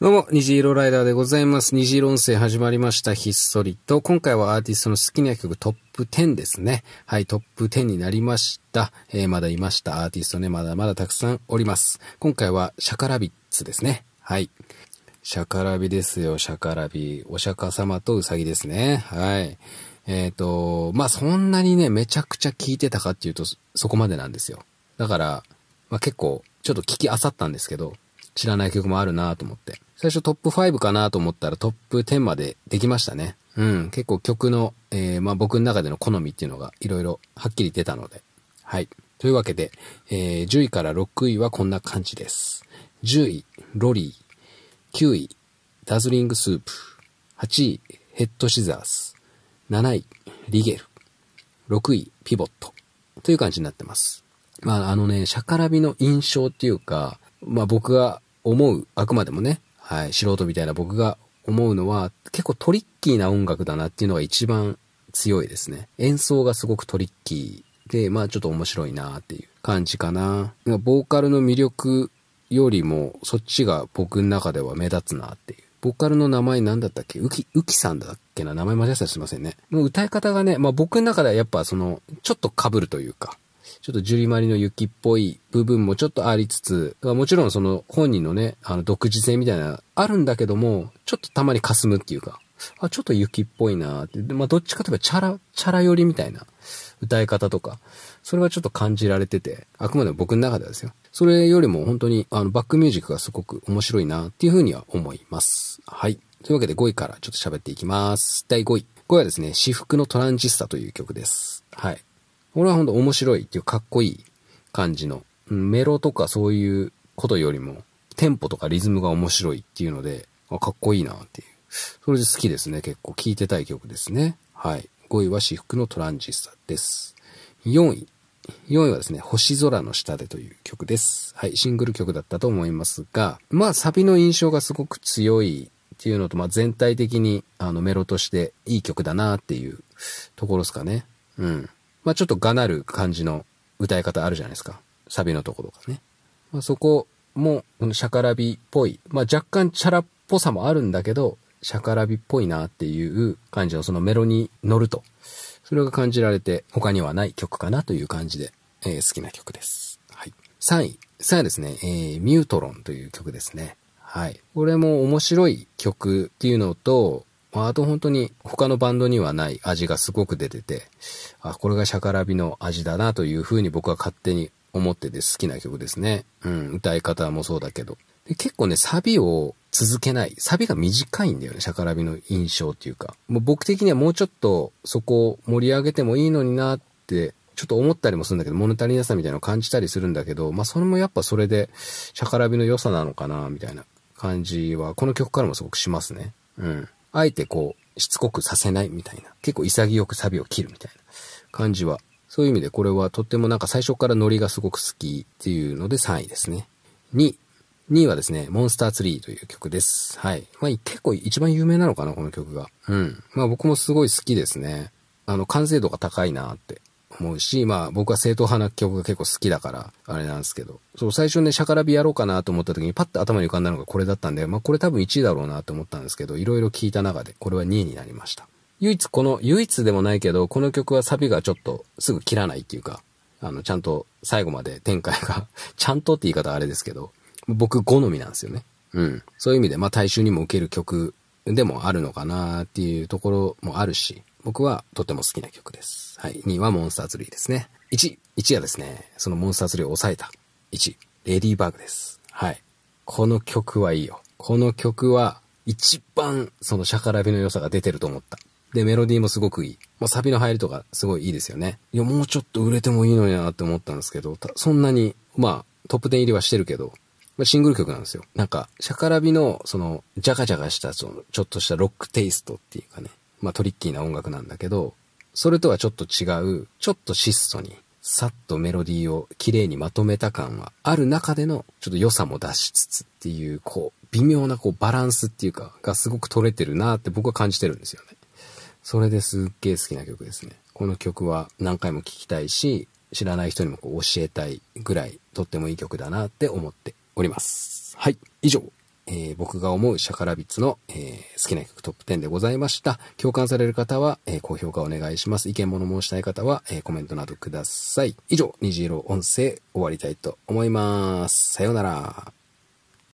どうも、虹色ライダーでございます。虹色音声始まりました。ひっそりと。今回はアーティストの好きな曲トップ10ですね。はい、トップ10になりました。えー、まだいましたアーティストね、まだまだたくさんおります。今回はシャカラビッツですね。はい。シャカラビですよ、シャカラビ。お釈迦様とウサギですね。はい。えっ、ー、と、まあ、そんなにね、めちゃくちゃ聴いてたかっていうと、そこまでなんですよ。だから、まあ、結構、ちょっと聞きあさったんですけど、知らない曲もあるなと思って。最初トップ5かなと思ったらトップ10までできましたね。うん、結構曲の、えー、まあ僕の中での好みっていうのがいろいろはっきり出たので。はい。というわけで、えー、10位から6位はこんな感じです。10位、ロリー。9位、ダズリングスープ。8位、ヘッドシザース。7位、リゲル。6位、ピボット。という感じになってます。まあ、あのね、シャカラビの印象っていうか、まあ僕が思う、あくまでもね、はい、素人みたいな僕が思うのは、結構トリッキーな音楽だなっていうのが一番強いですね。演奏がすごくトリッキーで、まあちょっと面白いなっていう感じかな。ボーカルの魅力よりも、そっちが僕の中では目立つなっていう。ボーカルの名前何だったっけうき、うきさんだっけな名前間違えたらすいませんね。もう歌い方がね、まあ僕の中ではやっぱその、ちょっと被るというか、ちょっとジュリマリの雪っぽい部分もちょっとありつつ、もちろんその本人のね、あの独自性みたいな、あるんだけども、ちょっとたまに霞むっていうか、あ、ちょっと雪っぽいなって、まあ、どっちかといえばチャラ、チャラ寄りみたいな歌い方とか、それはちょっと感じられてて、あくまでも僕の中ではですよ。それよりも本当にあのバックミュージックがすごく面白いなっていうふうには思います。はい。というわけで5位からちょっと喋っていきます。第5位。5位はですね、私服のトランジスタという曲です。はい。これはほんと面白いっていうかっこいい感じの、メロとかそういうことよりも、テンポとかリズムが面白いっていうので、かっこいいなっていう。それで好きですね。結構聴いてたい曲ですね。はい。5位は私服のトランジスタです。4位。4位はですね、星空の下でという曲です。はい、シングル曲だったと思いますが、まあサビの印象がすごく強いっていうのと、まあ全体的にあのメロとしていい曲だなっていうところですかね。うん。まあ、ちょっとがなる感じの歌い方あるじゃないですか。サビのところがね。まあ、そこも、このシャカラビっぽい、まあ、若干チャラっぽさもあるんだけど、シャカラビっぽいなっていう感じのそのメロに乗ると。それが感じられて、他にはない曲かなという感じで、えー、好きな曲です。はい。3位。3位ですね、えー、ミュートロンという曲ですね。はい。これも面白い曲っていうのと、あと本当に他のバンドにはない味がすごく出てて、あ、これがシャカラビの味だなというふうに僕は勝手に思ってて好きな曲ですね。うん、歌い方もそうだけど。で結構ね、サビを続けない。サビが短いんだよね、シャカラビの印象っていうか。もう僕的にはもうちょっとそこを盛り上げてもいいのになって、ちょっと思ったりもするんだけど、物足りなさみたいなのを感じたりするんだけど、まあそれもやっぱそれで、シャカラビの良さなのかな、みたいな感じは、この曲からもすごくしますね。うん。あえてこう、しつこくさせないみたいな、結構潔くサビを切るみたいな感じは、そういう意味でこれはとってもなんか最初からノリがすごく好きっていうので3位ですね。2、2位はですね、モンスターツリーという曲です。はい。まあ、結構一番有名なのかな、この曲が。うん。まあ僕もすごい好きですね。あの、完成度が高いなって思うし、まあ僕は正統派な曲が結構好きだから、あれなんですけど。そう、最初ね、シャカラビやろうかなと思った時にパッと頭に浮かんだのがこれだったんで、まあこれ多分1位だろうなと思ったんですけど、いろいろ聞いた中でこれは2位になりました。唯一この、唯一でもないけど、この曲はサビがちょっとすぐ切らないっていうか、あの、ちゃんと最後まで展開が ちゃんとって言い方あれですけど、僕好みなんですよね。うん。そういう意味で、まあ大衆にも受ける曲でもあるのかなっていうところもあるし、僕はとても好きな曲です。はい。2位はモンスターズリーですね。1、1はですね、そのモンスターズリーを抑えた1、レディーバーグです。はい。この曲はいいよ。この曲は一番そのシャカラビの良さが出てると思った。で、メロディーもすごくいい。まあ、サビの入りとかすごいいいですよね。いや、もうちょっと売れてもいいのになって思ったんですけど、そんなに、まあ、トップ10入りはしてるけど、まあ、シングル曲なんですよ。なんか、シャカラビの、その、ジャカジャカした、その、ちょっとしたロックテイストっていうかね、まあ、トリッキーな音楽なんだけど、それとはちょっと違う、ちょっと質素に、さっとメロディーを綺麗にまとめた感はある中での、ちょっと良さも出しつつっていう、こう、微妙なこうバランスっていうか、がすごく取れてるなって僕は感じてるんですよね。それですっげー好きな曲ですね。この曲は何回も聴きたいし、知らない人にもこう教えたいぐらい、とってもいい曲だなって思っております。はい、以上。えー、僕が思うシャカラビッツの、えー、好きな曲トップ10でございました。共感される方は、えー、高評価お願いします。意見物申したい方は、えコメントなどください。以上、虹色音声終わりたいと思います。さようなら。